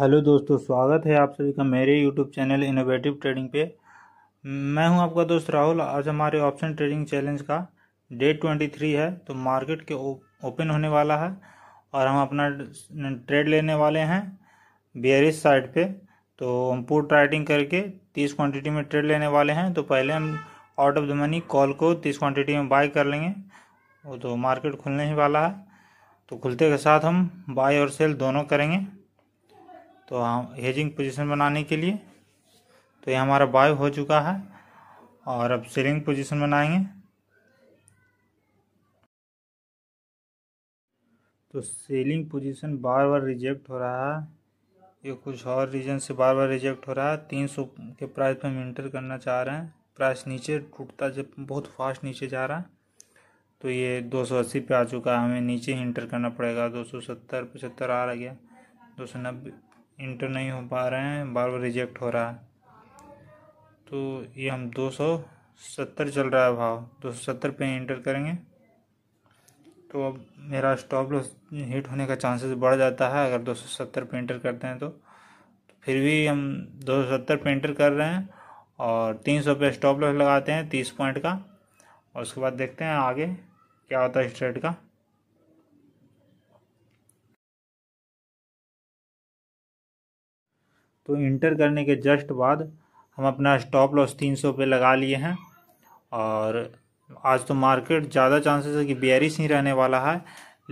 hello दोस्तों स्वागत है आप सभी का मेरे यूट्यूब चैनल इनोवेटिव ट्रेडिंग पे मैं हूं आपका दोस्त राहुल आज हमारे ऑप्शन ट्रेडिंग चैलेंज का डे ट्वेंटी थ्री है तो मार्केट के ओपन होने वाला है और हम अपना ट्रेड लेने वाले हैं बियरिस साइड पे तो हम पुट राइटिंग करके तीस क्वान्टिटी में ट्रेड लेने वाले हैं तो पहले हम out of the money call को तीस क्वान्टिटी में बाई कर लेंगे वो तो मार्केट खुलने ही वाला है तो खुलते के साथ हम बाई और सेल दोनों करेंगे तो हम हेजिंग पोजीशन बनाने के लिए तो ये हमारा बाय हो चुका है और अब सेलिंग पोजीशन बनाएंगे तो सेलिंग पोजीशन बार बार रिजेक्ट हो रहा है ये कुछ और रीजन से बार बार रिजेक्ट हो रहा है तीन सौ के प्राइस पर हम इंटर करना चाह रहे हैं प्राइस नीचे टूटता जब बहुत फास्ट नीचे जा रहा है तो ये दो सौ अस्सी पर आ चुका है हमें नीचे इंटर करना पड़ेगा दो सौ सत्तर पचहत्तर आ रहा गया दो सौ नब्बे इंटर नहीं हो पा रहे हैं बार बार रिजेक्ट हो रहा है तो ये हम दो सौ सत्तर चल रहा है भाव दो सौ सत्तर पे इंटर करेंगे तो अब मेरा स्टॉप लॉस हिट होने का चांसेस बढ़ जाता है अगर दो सौ सत्तर पे इंटर करते हैं तो, तो फिर भी हम दो सौ सत्तर पे इंटर कर रहे हैं और तीन सौ पे स्टॉप लॉस लगाते हैं तीस पॉइंट का और उसके बाद देखते हैं आगे क्या होता है इस ट्रेड का तो इंटर करने के जस्ट बाद हम अपना स्टॉप लॉस तीन सौ पे लगा लिए हैं और आज तो मार्केट ज़्यादा चांसेस है कि बियरिस ही रहने वाला है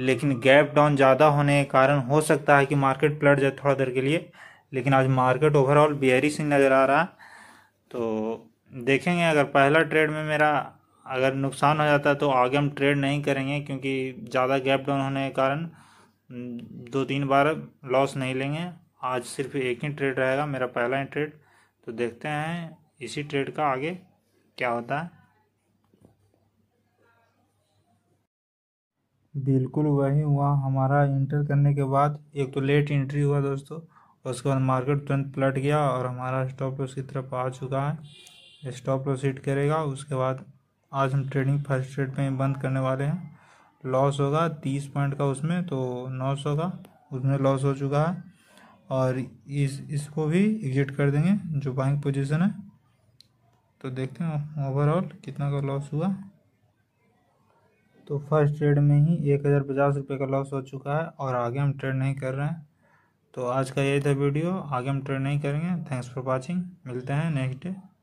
लेकिन गैप डाउन ज़्यादा होने के कारण हो सकता है कि मार्केट पलट जाए थोड़ा देर के लिए लेकिन आज मार्केट ओवरऑल बियरिस ही नज़र आ रहा है तो देखेंगे अगर पहला ट्रेड में मेरा अगर नुकसान हो जाता है तो आगे हम ट्रेड नहीं करेंगे क्योंकि ज़्यादा गैप डाउन होने के कारण दो तीन बार लॉस नहीं लेंगे आज सिर्फ एक ही ट्रेड रहेगा मेरा पहला ही ट्रेड तो देखते हैं इसी ट्रेड का आगे क्या होता है बिल्कुल वही हुआ हमारा इंटर करने के बाद एक तो लेट इंट्री हुआ दोस्तों उसके बाद मार्केट तुरंत पलट गया और हमारा स्टॉप लॉस की तरफ आ चुका है स्टॉप लॉस हिट करेगा उसके बाद आज हम ट्रेडिंग फर्स्ट ट्रेड में बंद करने वाले हैं लॉस होगा तीस पॉइंट का उसमें तो नौ सौ का उसमें लॉस हो चुका है और इस इसको भी एग्जिट कर देंगे जो बाइंग पोजीशन है तो देखते हैं ओवरऑल कितना का लॉस हुआ तो फर्स्ट ट्रेड में ही एक हज़ार पचास रुपये का लॉस हो चुका है और आगे हम ट्रेड नहीं कर रहे हैं तो आज का यही था वीडियो आगे हम ट्रेड नहीं करेंगे थैंक्स फॉर वॉचिंग मिलते हैं नेक्स्ट डे